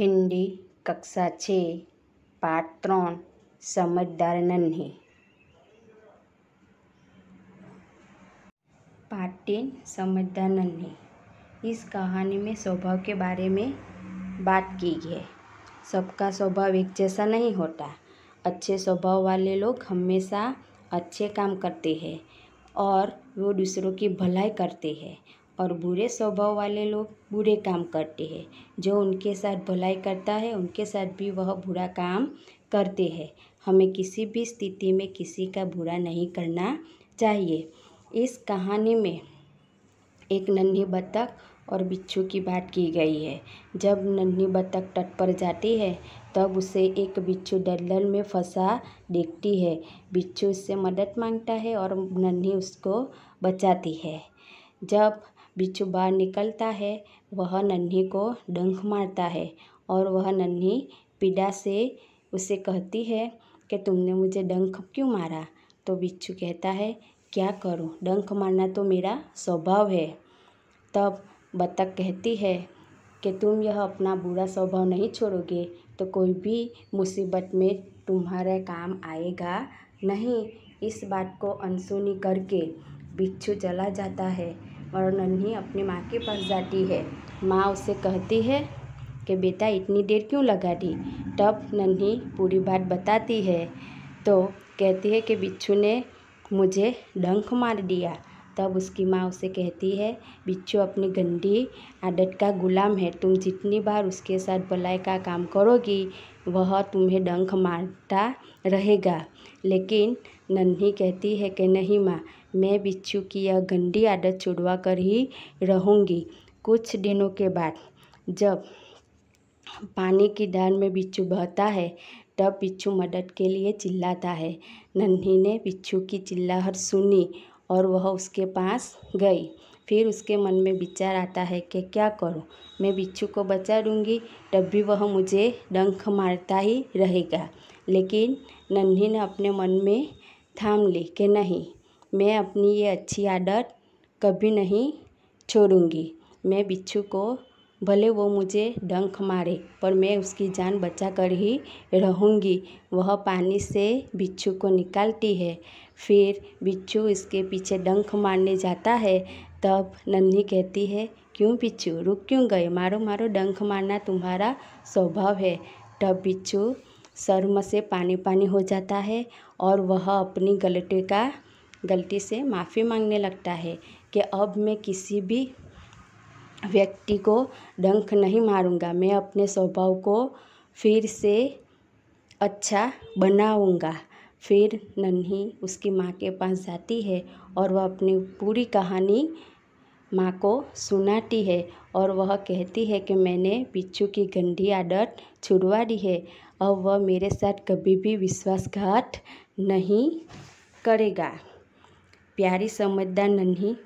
हिंदी कक्षा छ पाठ त्र समझदार नन्ही पार्ट समझदार नन्हे इस कहानी में स्वभाव के बारे में बात की गई है सबका स्वभाव एक जैसा नहीं होता अच्छे स्वभाव वाले लोग हमेशा अच्छे काम करते हैं और वो दूसरों की भलाई करते हैं और बुरे स्वभाव वाले लोग बुरे काम करते हैं जो उनके साथ भलाई करता है उनके साथ भी वह बुरा काम करते हैं हमें किसी भी स्थिति में किसी का बुरा नहीं करना चाहिए इस कहानी में एक नन्ही बत्तख और बिच्छू की बात की गई है जब नन्ही बत्तख तट पर जाती है तब उसे एक बिच्छू दलदल में फंसा देखती है बिच्छू उससे मदद मांगता है और नन्ही उसको बचाती है जब बिच्छू बाहर निकलता है वह नन्ही को डंक मारता है और वह नन्ही पीड़ा से उसे कहती है कि तुमने मुझे डंक क्यों मारा तो बिच्छू कहता है क्या करूं डंक मारना तो मेरा स्वभाव है तब बतख कहती है कि तुम यह अपना बुरा स्वभाव नहीं छोड़ोगे तो कोई भी मुसीबत में तुम्हारे काम आएगा नहीं इस बात को अनसुनी करके बिच्छू चला जाता है और नन्ही अपनी माँ के पास जाती है माँ उसे कहती है कि बेटा इतनी देर क्यों लगा दी तब नन्ही पूरी बात बताती है तो कहती है कि बिच्छू ने मुझे डंक मार दिया तब उसकी माँ उसे कहती है बिच्छू अपनी गंदी आदत का गुलाम है तुम जितनी बार उसके साथ भलाई का काम करोगी वह तुम्हें डंक मारता रहेगा लेकिन नन्ही कहती है कि नहीं माँ मैं बिच्छू की यह गंदी आदत छुड़वा कर ही रहूँगी कुछ दिनों के बाद जब पानी की धार में बिच्छू बहता है तब बिच्छू मदद के लिए चिल्लाता है नन्ही ने बिच्छू की चिल्लाहट सुनी और वह उसके पास गई फिर उसके मन में विचार आता है कि क्या करूँ मैं बिच्छू को बचा लूँगी तब भी वह मुझे डंक मारता ही रहेगा लेकिन नन्ही ने अपने मन में थाम ली कि नहीं मैं अपनी ये अच्छी आदत कभी नहीं छोड़ूँगी मैं बिच्छू को भले वो मुझे डंक मारे पर मैं उसकी जान बचा कर ही रहूँगी वह पानी से बिच्छू को निकालती है फिर बिच्छू इसके पीछे डंक मारने जाता है तब नन्ही कहती है क्यों बिच्छू रुक क्यों गए मारो मारो डंक मारना तुम्हारा स्वभाव है तब बिच्छू शर्म से पानी पानी हो जाता है और वह अपनी गलती का गलती से माफ़ी मांगने लगता है कि अब मैं किसी भी व्यक्ति को डंक नहीं मारूँगा मैं अपने स्वभाव को फिर से अच्छा बनाऊँगा फिर नन्ही उसकी माँ के पास जाती है और वह अपनी पूरी कहानी माँ को सुनाती है और वह कहती है कि मैंने बिच्छू की गंदी आदत छुड़वा दी है और वह मेरे साथ कभी भी विश्वासघात नहीं करेगा प्यारी समझदार नन्ही